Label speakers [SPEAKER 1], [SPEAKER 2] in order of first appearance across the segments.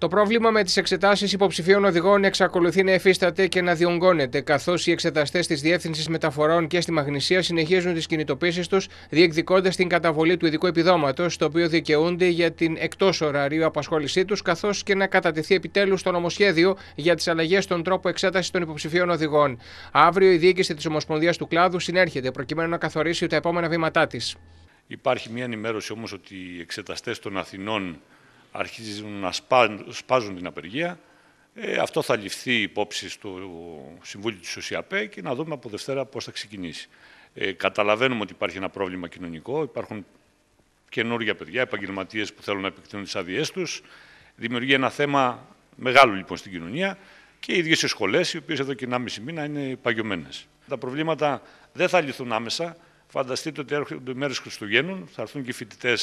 [SPEAKER 1] Το πρόβλημα με τις εξετάσεις υποψηφίων οδηγών εξακολουθεί να εφίσταται και να διονγκώνεται, καθώς οι εξεταστές της Διεύθυνσης Μεταφορών και στη Μαγνησία συνεχίζουν τις κινητοποίησεις τους, διεκδικώντας την καταβολή του ειδικού επιδόματος, το οποίο δικαιούνται για την εκτός ωραρίου απασχόλησή τους, καθώς και να κατατεθεί επιτέλους το νομοσχέδιο για τις αλλαγές στον τρόπο εξέτασης των υποψηφίων οδηγών. Αύριο η διοίκηση της Ομοσπονδίας του Κλάδου συνέρχεται, προκειμένου να καθορίσει τα επόμενα βήματά της.
[SPEAKER 2] Υπάρχει μια ενημέρωση όμως ότι οι εξεταστές των Αθηνών αρχίζουν να σπάζουν την απεργία. Ε, αυτό θα ληφθεί υπόψη του Συμβούλιο της ΟΣΙΑΠΕ και να δούμε από Δευτέρα πώς θα ξεκινήσει. Ε, καταλαβαίνουμε ότι υπάρχει ένα πρόβλημα κοινωνικό, υπάρχουν καινούργια παιδιά, επαγγελματίες που θέλουν να επεκτείνουν τις άδειές τους. Δημιουργεί ένα θέμα μεγάλο λοιπόν στην κοινωνία και οι ίδιες οι σχολές, οι οποίες εδώ και ένα 1,5 μήνα είναι παγιωμένες. Τα προβλήματα δεν θα λυθούν άμεσα. Φανταστείτε ότι έρχονται μέρες Χριστουγέννων, θα έρθουν και φοιτητέ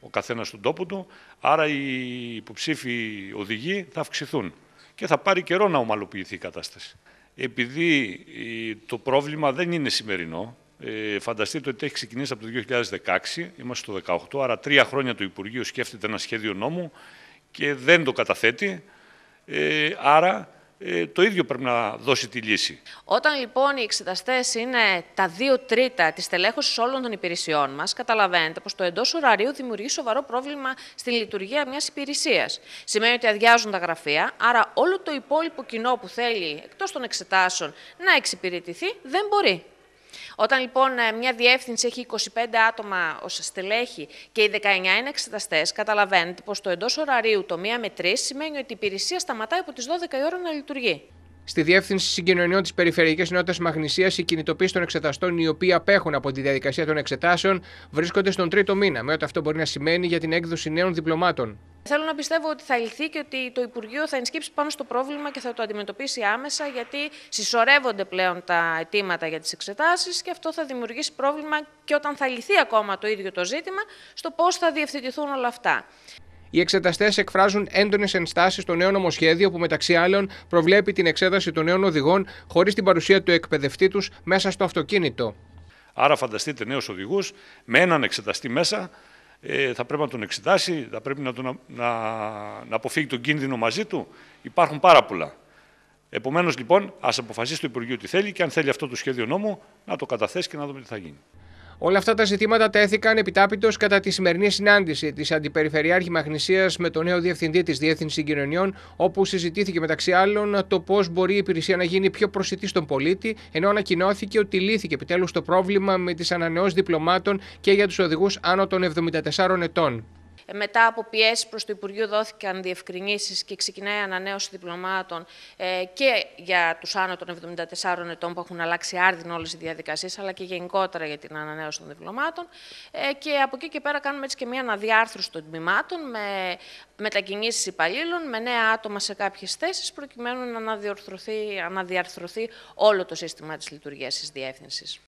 [SPEAKER 2] ο καθένας στον τόπο του. Άρα οι υποψήφοι οδηγοί θα αυξηθούν και θα πάρει καιρό να ομαλοποιηθεί η κατάσταση. Επειδή ε, το πρόβλημα δεν είναι σημερινό, ε, φανταστείτε ότι έχει ξεκινήσει από το 2016, είμαστε στο 2018, άρα τρία χρόνια το Υπουργείο σκέφτεται ένα σχέδιο νόμου και δεν το καταθέτει. Ε, άρα ε, το ίδιο πρέπει να δώσει τη λύση.
[SPEAKER 3] Όταν λοιπόν οι εξεταστές είναι τα δύο τρίτα της τελέχωσης όλων των υπηρεσιών μας, καταλαβαίνετε πως το εντός ωραρίου δημιουργεί σοβαρό πρόβλημα στη λειτουργία μιας υπηρεσίας. Σημαίνει ότι αδειάζουν τα γραφεία, άρα όλο το υπόλοιπο κοινό που θέλει εκτός των εξετάσεων να εξυπηρετηθεί δεν μπορεί. Όταν λοιπόν ε, μια διεύθυνση έχει 25 άτομα ως στελέχη και οι 19 είναι εξεταστές, καταλαβαίνετε πως το εντός ωραρίου το 1 με 3 σημαίνει ότι η υπηρεσία σταματάει από τις 12 η ώρα να λειτουργεί.
[SPEAKER 1] Στη Διεύθυνση Συγκοινωνιών της Περιφερειακής Ενότητας Μαγνησίας, η κινητοποίηση των εξεταστών, οι οποίοι απέχουν από τη διαδικασία των εξετάσεων, βρίσκονται στον τρίτο μήνα, με ό,τι αυτό μπορεί να σημαίνει για την έκδοση νέων διπλωμάτων.
[SPEAKER 3] Θέλω να πιστεύω ότι θα λυθεί και ότι το Υπουργείο θα ενσκύψει πάνω στο πρόβλημα και θα το αντιμετωπίσει άμεσα, γιατί συσσωρεύονται πλέον τα αιτήματα για τις εξετάσεις και αυτό θα δημιουργήσει πρόβλημα και όταν θα λυθεί ακόμα το ίδιο το ζήτημα, στο πώς θα διευθετηθούν όλα αυτά.
[SPEAKER 1] Οι εξεταστές εκφράζουν έντονες ενστάσεις στο νέο νομοσχέδιο που μεταξύ άλλων προβλέπει την εξέταση των νέων οδηγών χωρίς την παρουσία του εκπαιδευτή τους μέσα στο αυτοκίνητο.
[SPEAKER 2] Άρα, φανταστείτε νέους οδηγούς με έναν εξεταστή μέσα. Ε, θα πρέπει να τον εξετάσει, θα πρέπει να, τον, να, να αποφύγει τον κίνδυνο μαζί του. Υπάρχουν πάρα πολλά. Επομένως, λοιπόν, ας αποφασίσει το Υπουργείο
[SPEAKER 1] τι θέλει και αν θέλει αυτό το σχέδιο νόμου, να το καταθέσει και να δούμε τι θα γίνει. Όλα αυτά τα ζητήματα τέθηκαν επιτάπητος κατά τη σημερινή συνάντηση της Αντιπεριφερειάρχης Μαγνησίας με τον νέο διευθυντή της Διεύθυνσης Συγκοινωνιών, όπου συζητήθηκε μεταξύ άλλων το πώς μπορεί η υπηρεσία να γίνει πιο προσιτή στον πολίτη, ενώ ανακοινώθηκε ότι λύθηκε επιτέλους το πρόβλημα με τις ανανεώσεις διπλωμάτων και για τους οδηγούς άνω των 74 ετών
[SPEAKER 3] μετά από πιέσεις προς το Υπουργείο δόθηκαν διευκρινήσεις και ξεκινάει ανανέωση διπλωμάτων ε, και για τους άνω των 74 ετών που έχουν αλλάξει άρδιν όλες οι διαδικασίες, αλλά και γενικότερα για την ανανέωση των διπλωμάτων. Ε, και από εκεί και πέρα κάνουμε έτσι και μια αναδιάρθρωση των τμήματων με μετακινήσεις υπαλλήλων, με νέα άτομα σε κάποιες θέσεις, προκειμένου να αναδιαρθρωθεί όλο το σύστημα της λειτουργίας της διεύθυνσης.